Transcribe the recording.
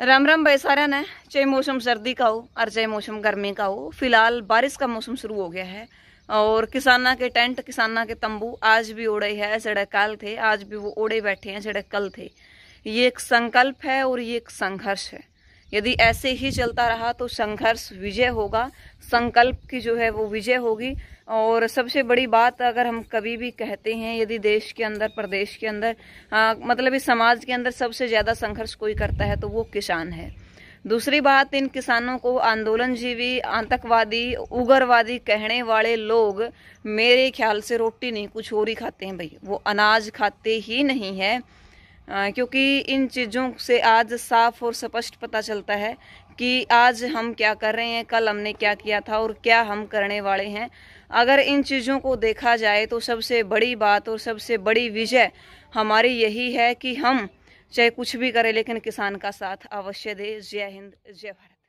राम राम भाई सारा ने चाहे मौसम सर्दी का हो और चाहे मौसम गर्मी का हो फिलहाल बारिश का मौसम शुरू हो गया है और किसाना के टेंट किसाना के तंबू आज भी उड़े है जड़े काल थे आज भी वो उड़े बैठे हैं जड़े कल थे ये एक संकल्प है और ये एक संघर्ष है यदि ऐसे ही चलता रहा तो संघर्ष विजय होगा संकल्प की जो है वो विजय होगी और सबसे बड़ी बात अगर हम कभी भी कहते हैं यदि देश के अंदर प्रदेश के अंदर आ, मतलब इस समाज के अंदर सबसे ज़्यादा संघर्ष कोई करता है तो वो किसान है दूसरी बात इन किसानों को आंदोलनजीवी आतंकवादी उग्रवादी कहने वाले लोग मेरे ख्याल से रोटी नहीं कुछ और ही खाते हैं भाई वो अनाज खाते ही नहीं है क्योंकि इन चीज़ों से आज साफ और स्पष्ट पता चलता है कि आज हम क्या कर रहे हैं कल हमने क्या किया था और क्या हम करने वाले हैं अगर इन चीज़ों को देखा जाए तो सबसे बड़ी बात और सबसे बड़ी विजय हमारी यही है कि हम चाहे कुछ भी करें लेकिन किसान का साथ अवश्य दे जय हिंद जय भारत